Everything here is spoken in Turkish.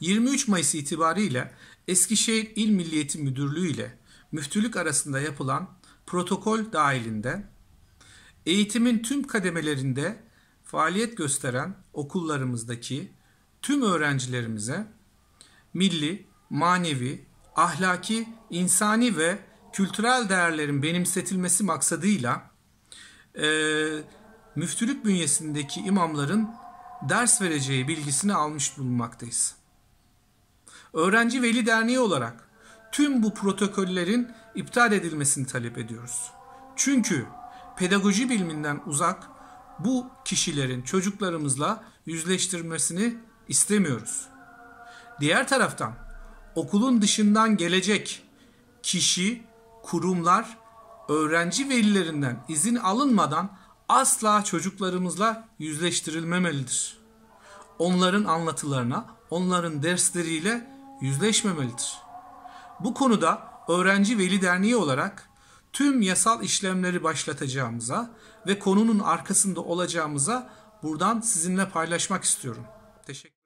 23 Mayıs itibariyle Eskişehir İl Milliyeti Müdürlüğü ile müftülük arasında yapılan protokol dahilinde eğitimin tüm kademelerinde faaliyet gösteren okullarımızdaki tüm öğrencilerimize milli, manevi, ahlaki, insani ve kültürel değerlerin benimsetilmesi maksadıyla e, müftülük bünyesindeki imamların ders vereceği bilgisini almış bulunmaktayız. Öğrenci Veli Derneği olarak tüm bu protokollerin iptal edilmesini talep ediyoruz. Çünkü pedagoji biliminden uzak bu kişilerin çocuklarımızla yüzleştirmesini istemiyoruz. Diğer taraftan okulun dışından gelecek kişi, kurumlar, öğrenci velilerinden izin alınmadan asla çocuklarımızla yüzleştirilmemelidir. Onların anlatılarına, onların dersleriyle yüzleşmemelidir. Bu konuda Öğrenci Veli Derneği olarak tüm yasal işlemleri başlatacağımıza ve konunun arkasında olacağımıza buradan sizinle paylaşmak istiyorum. Teşekkür